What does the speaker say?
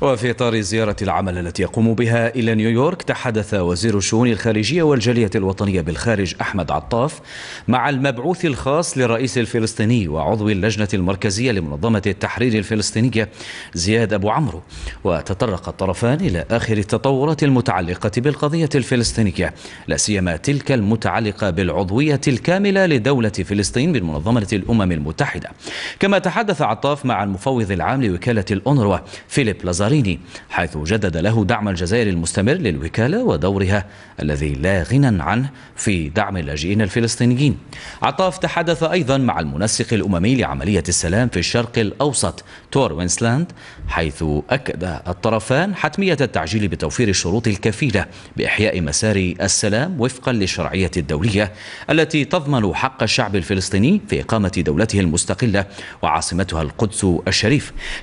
وفي إطار زيارة العمل التي يقوم بها إلى نيويورك تحدث وزير الشؤون الخارجية والجالية الوطنية بالخارج أحمد عطاف مع المبعوث الخاص للرئيس الفلسطيني وعضو اللجنة المركزية لمنظمة التحرير الفلسطينية زياد أبو عمرو وتطرق الطرفان إلى آخر التطورات المتعلقة بالقضية الفلسطينية لا سيما تلك المتعلقة بالعضوية الكاملة لدولة فلسطين بالمنظمة الأمم المتحدة كما تحدث عطاف مع المفوض العام لوكالة الأونروا فيليب لازار الجزائريني حيث جدد له دعم الجزائر المستمر للوكالة ودورها الذي لا غنى عنه في دعم اللاجئين الفلسطينيين عطاف تحدث أيضا مع المنسق الأممي لعملية السلام في الشرق الأوسط تور وينسلاند حيث أكد الطرفان حتمية التعجيل بتوفير الشروط الكفيلة بإحياء مسار السلام وفقا للشرعية الدولية التي تضمن حق الشعب الفلسطيني في إقامة دولته المستقلة وعاصمتها القدس الشريف